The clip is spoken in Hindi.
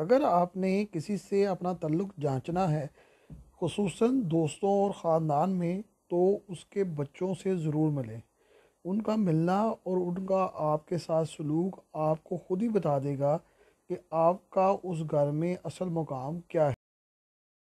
अगर आपने किसी से अपना तल्लुक जांचना है खसूस दोस्तों और ख़ानदान में तो उसके बच्चों से ज़रूर मिलें उनका मिलना और उनका आपके साथ सलूक आपको ख़ुद ही बता देगा कि आपका उस घर में असल मुकाम क्या है